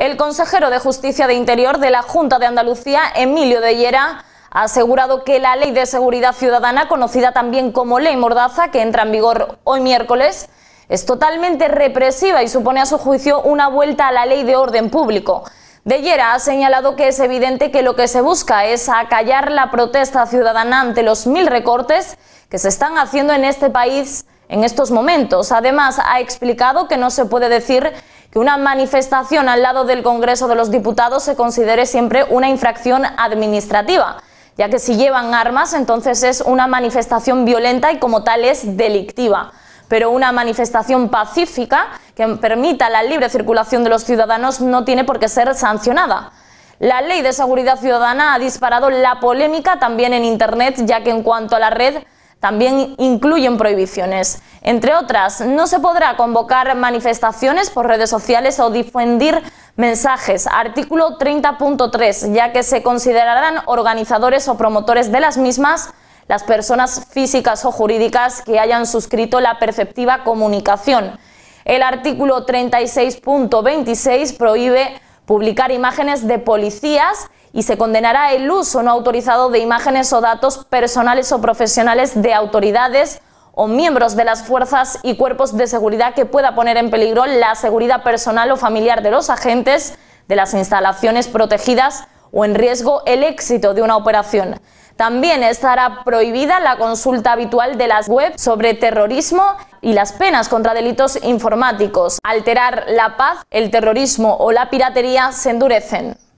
El consejero de Justicia de Interior de la Junta de Andalucía, Emilio de Llera, ha asegurado que la Ley de Seguridad Ciudadana, conocida también como Ley Mordaza, que entra en vigor hoy miércoles, es totalmente represiva y supone a su juicio una vuelta a la Ley de Orden Público. De Llera ha señalado que es evidente que lo que se busca es acallar la protesta ciudadana ante los mil recortes que se están haciendo en este país en estos momentos. Además, ha explicado que no se puede decir que una manifestación al lado del Congreso de los Diputados se considere siempre una infracción administrativa ya que si llevan armas entonces es una manifestación violenta y como tal es delictiva. Pero una manifestación pacífica que permita la libre circulación de los ciudadanos no tiene por qué ser sancionada. La ley de seguridad ciudadana ha disparado la polémica también en Internet, ya que en cuanto a la red también incluyen prohibiciones. Entre otras, no se podrá convocar manifestaciones por redes sociales o difundir mensajes. Artículo 30.3, ya que se considerarán organizadores o promotores de las mismas las personas físicas o jurídicas que hayan suscrito la perceptiva comunicación. El artículo 36.26 prohíbe publicar imágenes de policías y se condenará el uso no autorizado de imágenes o datos personales o profesionales de autoridades o miembros de las fuerzas y cuerpos de seguridad que pueda poner en peligro la seguridad personal o familiar de los agentes, de las instalaciones protegidas o en riesgo el éxito de una operación. También estará prohibida la consulta habitual de las webs sobre terrorismo y las penas contra delitos informáticos. Alterar la paz, el terrorismo o la piratería se endurecen.